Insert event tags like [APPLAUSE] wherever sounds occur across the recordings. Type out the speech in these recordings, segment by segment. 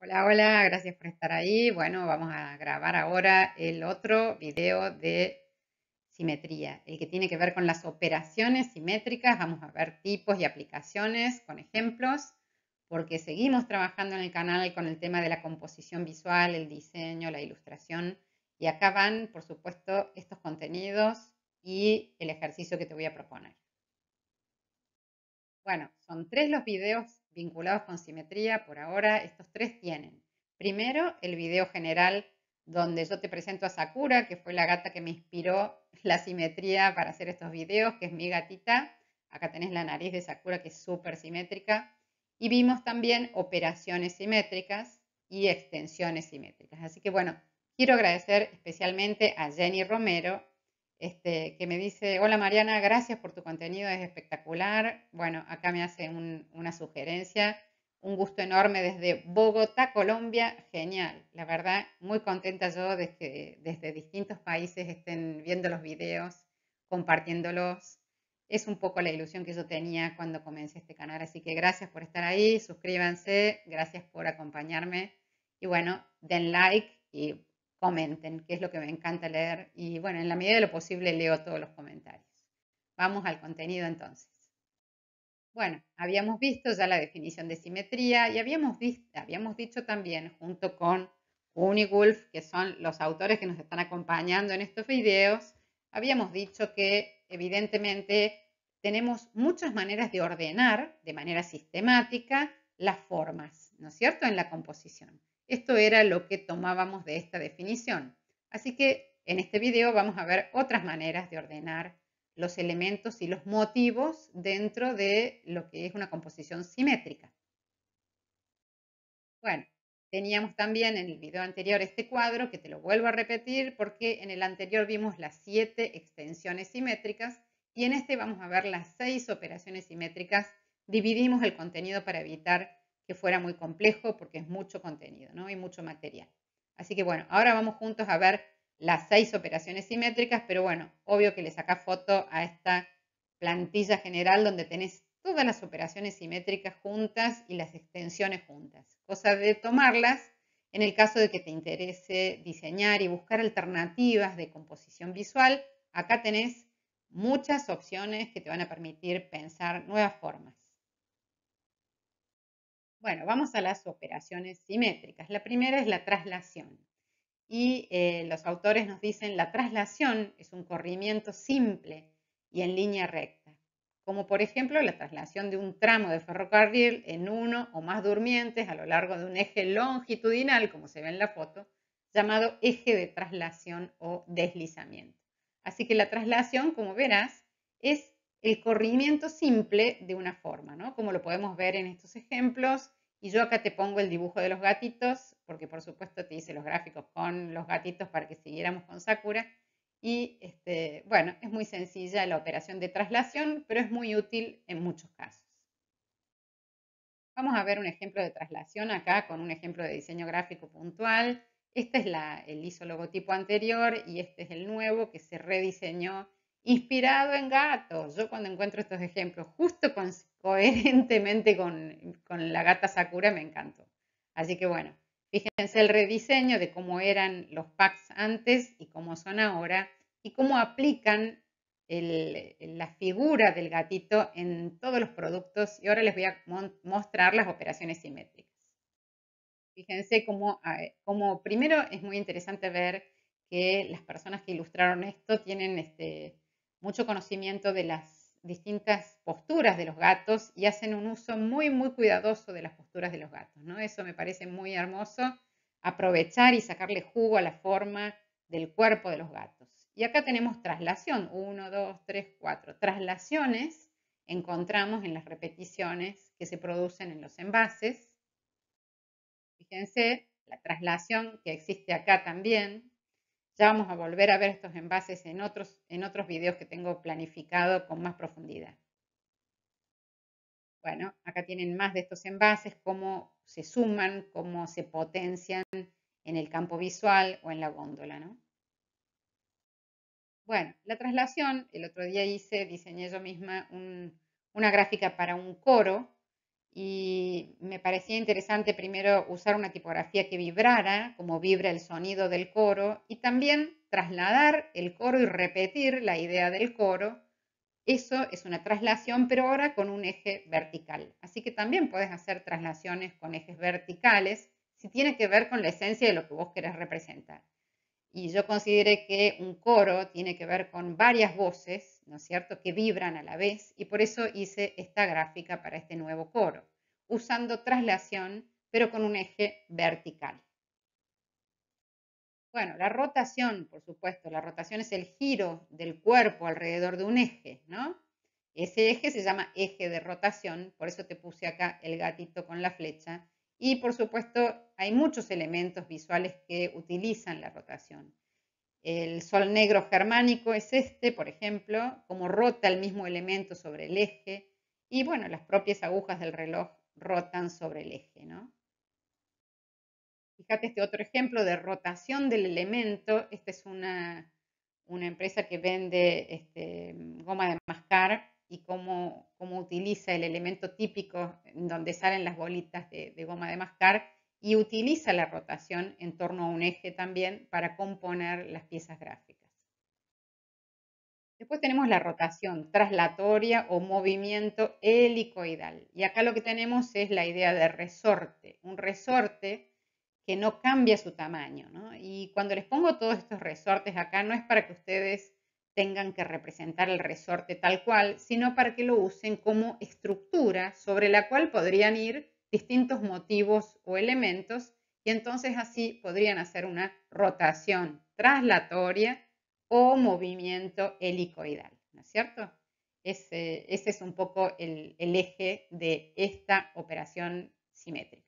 Hola, hola, gracias por estar ahí. Bueno, vamos a grabar ahora el otro video de simetría, el que tiene que ver con las operaciones simétricas. Vamos a ver tipos y aplicaciones con ejemplos, porque seguimos trabajando en el canal con el tema de la composición visual, el diseño, la ilustración. Y acá van, por supuesto, estos contenidos y el ejercicio que te voy a proponer. Bueno, son tres los videos vinculados con simetría, por ahora estos tres tienen. Primero, el video general donde yo te presento a Sakura, que fue la gata que me inspiró la simetría para hacer estos videos, que es mi gatita. Acá tenés la nariz de Sakura, que es súper simétrica. Y vimos también operaciones simétricas y extensiones simétricas. Así que bueno, quiero agradecer especialmente a Jenny Romero este, que me dice, hola Mariana, gracias por tu contenido, es espectacular. Bueno, acá me hace una sugerencia. Un gusto enorme desde Bogotá, Colombia. Genial. La verdad, muy contenta yo de que desde distintos países estén viendo los videos, compartiéndolos. Es un poco la ilusión que yo tenía cuando comencé este canal. Así que gracias por estar ahí. Suscríbanse. Gracias por acompañarme. Y bueno, den like y comenten, que es lo que me encanta leer. Y bueno, en la medida de lo posible leo todos los comentarios. Vamos al contenido entonces. Bueno, habíamos visto ya la definición de simetría y habíamos, visto, habíamos dicho también junto con Unigulf, que son los autores que nos están acompañando en estos videos, habíamos dicho que evidentemente tenemos muchas maneras de ordenar de manera sistemática las formas, ¿no es cierto?, en la composición. Esto era lo que tomábamos de esta definición. Así que en este video vamos a ver otras maneras de ordenar los elementos y los motivos dentro de lo que es una composición simétrica. Bueno, teníamos también en el video anterior este cuadro, que te lo vuelvo a repetir porque en el anterior vimos las siete extensiones simétricas y en este vamos a ver las seis operaciones simétricas. Dividimos el contenido para evitar que fuera muy complejo porque es mucho contenido ¿no? y mucho material. Así que bueno, ahora vamos juntos a ver las seis operaciones simétricas, pero bueno, obvio que le saca foto a esta plantilla general donde tenés todas las operaciones simétricas juntas y las extensiones juntas, cosa de tomarlas en el caso de que te interese diseñar y buscar alternativas de composición visual, acá tenés muchas opciones que te van a permitir pensar nuevas formas. Bueno, vamos a las operaciones simétricas. La primera es la traslación. Y eh, los autores nos dicen la traslación es un corrimiento simple y en línea recta, como por ejemplo la traslación de un tramo de ferrocarril en uno o más durmientes a lo largo de un eje longitudinal, como se ve en la foto, llamado eje de traslación o deslizamiento. Así que la traslación, como verás, es el corrimiento simple de una forma, ¿no? Como lo podemos ver en estos ejemplos. Y yo acá te pongo el dibujo de los gatitos, porque por supuesto te hice los gráficos con los gatitos para que siguiéramos con Sakura. Y este, bueno, es muy sencilla la operación de traslación, pero es muy útil en muchos casos. Vamos a ver un ejemplo de traslación acá con un ejemplo de diseño gráfico puntual. Este es el ISO logotipo anterior y este es el nuevo que se rediseñó Inspirado en gatos, yo cuando encuentro estos ejemplos, justo con, [LAUGHS] coherentemente con, la gata Sakura, me encantó. Así que bueno, fíjense el rediseño de cómo eran los packs antes y cómo son ahora y cómo aplican la figura del gatito en todos los productos y ahora les voy a mostrar las operaciones simétricas. Fíjense cómo, cómo primero es muy interesante ver que las personas que ilustraron esto tienen este, mucho conocimiento de las distintas posturas de los gatos y hacen un uso muy, muy cuidadoso de las posturas de los gatos, ¿no? Eso me parece muy hermoso, aprovechar y sacarle jugo a la forma del cuerpo de los gatos. Y acá tenemos traslación, 1, 2, 3, cuatro. Traslaciones encontramos en las repeticiones que se producen en los envases. Fíjense la traslación que existe acá también, ya vamos a volver a ver estos envases en otros, en otros videos que tengo planificado con más profundidad. Bueno, acá tienen más de estos envases, cómo se suman, cómo se potencian en el campo visual o en la góndola, ¿no? Bueno, la traslación, el otro día hice, diseñé yo misma una gráfica para un coro y me parecía interesante primero usar una tipografía que vibrara, como vibra el sonido del coro, y también trasladar el coro y repetir la idea del coro. Eso es una traslación, pero ahora con un eje vertical. Así que también puedes hacer traslaciones con ejes verticales si tiene que ver con la esencia de lo que vos querés representar. Y yo consideré que un coro tiene que ver con varias voces ¿no es cierto?, que vibran a la vez y por eso hice esta gráfica para este nuevo coro, usando traslación pero con un eje vertical. Bueno, la rotación, por supuesto, la rotación es el giro del cuerpo alrededor de un eje, ¿no? Ese eje se llama eje de rotación, por eso te puse acá el gatito con la flecha. Y por supuesto hay muchos elementos visuales que utilizan la rotación. El sol negro germánico es este, por ejemplo, como rota el mismo elemento sobre el eje y bueno, las propias agujas del reloj rotan sobre el eje, ¿no? Fíjate este otro ejemplo de rotación del elemento. Esta es una, empresa que vende este, goma de mascar y cómo, utiliza el elemento típico en donde salen las bolitas de goma de mascar y utiliza la rotación en torno a un eje también para componer las piezas gráficas. Después tenemos la rotación traslatoria o movimiento helicoidal. Y acá lo que tenemos es la idea de resorte, un resorte que no cambia su tamaño. Y cuando les pongo todos estos resortes acá, no es para que ustedes tengan que representar el resorte tal cual, sino para que lo usen como estructura sobre la cual podrían ir distintos motivos o elementos y entonces así podrían hacer una rotación traslatoria o movimiento helicoidal, ¿no es cierto? Ese, es un poco el, el eje de esta operación simétrica.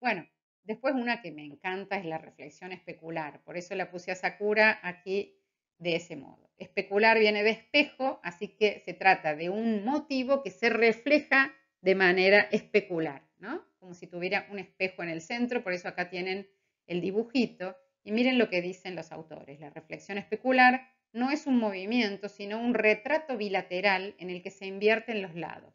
Bueno, después una que me encanta es la reflexión especular, por eso la puse a Sakura aquí de ese modo. Especular viene de espejo, así que se trata de un motivo que se refleja de manera especular, ¿no? Como si tuviera un espejo en el centro, por eso acá tienen el dibujito. Y miren lo que dicen los autores. La reflexión especular no es un movimiento, sino un retrato bilateral en el que se invierten los lados.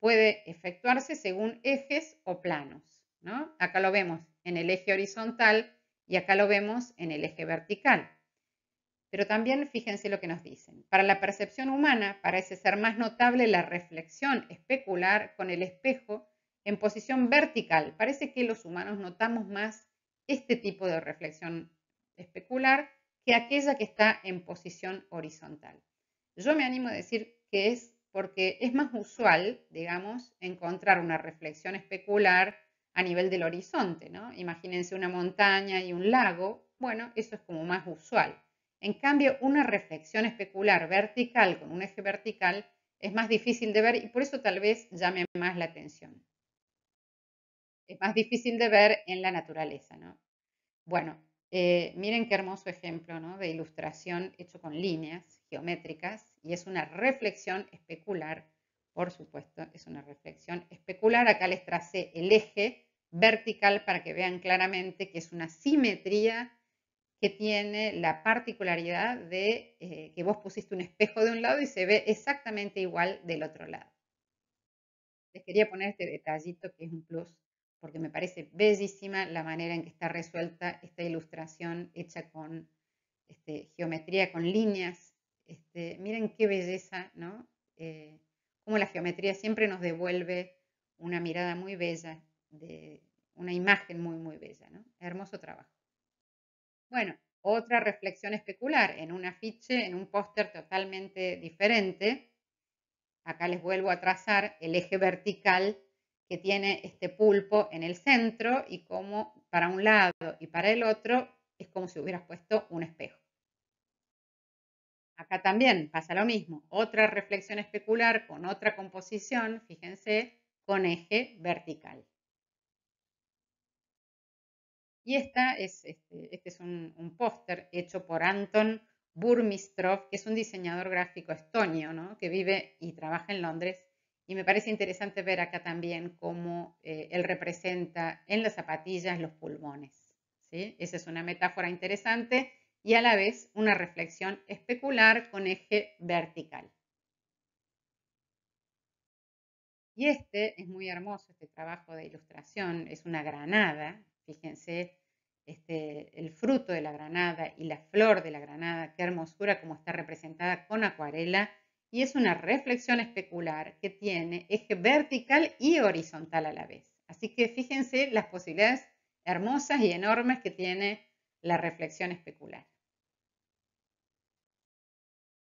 Puede efectuarse según ejes o planos. ¿no? Acá lo vemos en el eje horizontal y acá lo vemos en el eje vertical. Pero también fíjense lo que nos dicen. Para la percepción humana parece ser más notable la reflexión especular con el espejo en posición vertical. Parece que los humanos notamos más este tipo de reflexión especular que aquella que está en posición horizontal. Yo me animo a decir que es porque es más usual, digamos, encontrar una reflexión especular a nivel del horizonte, ¿no? Imagínense una montaña y un lago, bueno, eso es como más usual. En cambio, una reflexión especular vertical con un eje vertical es más difícil de ver y por eso tal vez llame más la atención. Es más difícil de ver en la naturaleza, ¿no? Bueno, eh, miren qué hermoso ejemplo de ilustración hecho con líneas geométricas y es una reflexión especular, por supuesto, es una reflexión especular. Acá les tracé el eje vertical para que vean claramente que es una simetría que tiene la particularidad de eh, que vos pusiste un espejo de un lado y se ve exactamente igual del otro lado. Les quería poner este detallito que es un plus, porque me parece bellísima la manera en que está resuelta esta ilustración hecha con este, geometría, con líneas. Este, miren qué belleza, ¿no? Eh, como la geometría siempre nos devuelve una mirada muy bella, de, una imagen muy, muy bella, ¿no? Hermoso trabajo. Bueno, otra reflexión especular en un afiche, en un póster totalmente diferente. Acá les vuelvo a trazar el eje vertical que tiene este pulpo en el centro y como para un lado y para el otro es como si hubieras puesto un espejo. Acá también pasa lo mismo, otra reflexión especular con otra composición, fíjense, con eje vertical. Y esta es, este, este es un, póster hecho por Anton Burmistrov, que es un diseñador gráfico estonio, que vive y trabaja en Londres. Y me parece interesante ver acá también cómo eh, él representa en las zapatillas los pulmones. ¿sí? Esa es una metáfora interesante y a la vez una reflexión especular con eje vertical. Y este es muy hermoso, este trabajo de ilustración, es una granada, Fíjense este, el fruto de la granada y la flor de la granada, qué hermosura como está representada con acuarela. Y es una reflexión especular que tiene eje vertical y horizontal a la vez. Así que fíjense las posibilidades hermosas y enormes que tiene la reflexión especular.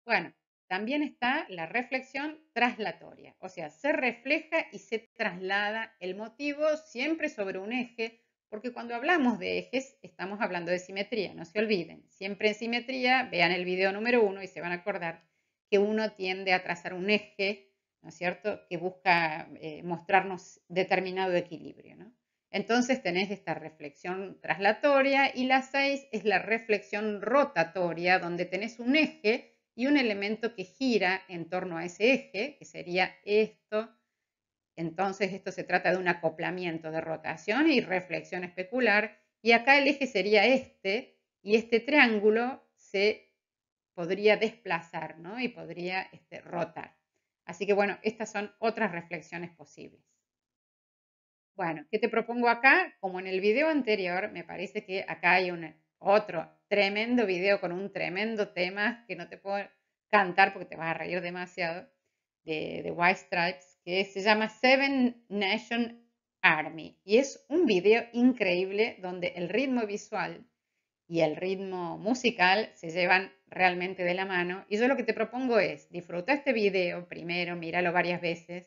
Bueno, también está la reflexión traslatoria, o sea, se refleja y se traslada el motivo siempre sobre un eje porque cuando hablamos de ejes, estamos hablando de simetría, no se olviden. Siempre en simetría, vean el video número uno y se van a acordar que uno tiende a trazar un eje, ¿no es cierto?, que busca eh, mostrarnos determinado equilibrio, ¿no? Entonces tenés esta reflexión traslatoria y la 6 es la reflexión rotatoria, donde tenés un eje y un elemento que gira en torno a ese eje, que sería esto, entonces esto se trata de un acoplamiento de rotación y reflexión especular. Y acá el eje sería este y este triángulo se podría desplazar ¿no? y podría este, rotar. Así que bueno, estas son otras reflexiones posibles. Bueno, ¿qué te propongo acá? Como en el video anterior, me parece que acá hay un, otro tremendo video con un tremendo tema que no te puedo cantar porque te vas a reír demasiado, de, de White Stripes que se llama Seven Nation Army y es un video increíble donde el ritmo visual y el ritmo musical se llevan realmente de la mano y yo lo que te propongo es disfruta este video primero, míralo varias veces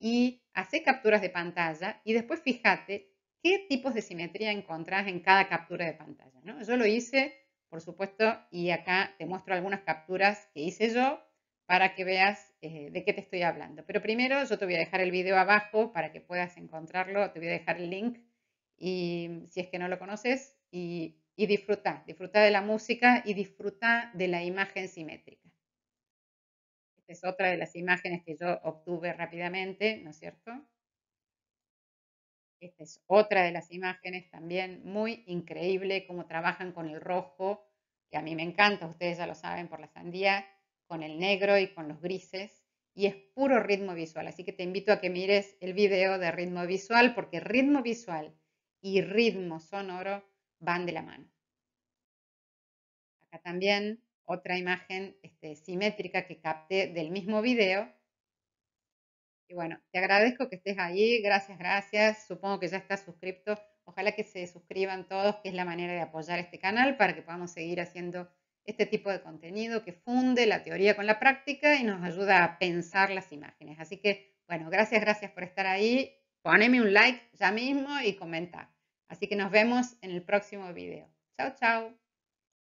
y hace capturas de pantalla y después fíjate qué tipos de simetría encontrás en cada captura de pantalla. Yo lo hice, por supuesto, y acá te muestro algunas capturas que hice yo para que veas eh, de qué te estoy hablando. Pero primero yo te voy a dejar el video abajo para que puedas encontrarlo, te voy a dejar el link y mm, si es que no lo conoces y, y disfruta, disfruta de la música y disfruta de la imagen simétrica. Esta es otra de las imágenes que yo obtuve rápidamente, ¿no es cierto? Esta es otra de las imágenes también muy increíble, cómo trabajan con el rojo, que a mí me encanta, ustedes ya lo saben por la sandía, con el negro y con los grises y es puro ritmo visual. Así que te invito a que mires el video de ritmo visual porque ritmo visual y ritmo sonoro van de la mano. Acá también otra imagen este, simétrica que capté del mismo video. Y bueno, te agradezco que estés ahí. Gracias, gracias. Supongo que ya estás suscrito. Ojalá que se suscriban todos, que es la manera de apoyar este canal para que podamos seguir haciendo este tipo de contenido que funde la teoría con la práctica y nos ayuda a pensar las imágenes. Así que, bueno, gracias, gracias por estar ahí. Poneme un like ya mismo y comenta. Así que nos vemos en el próximo video. Chao, chao.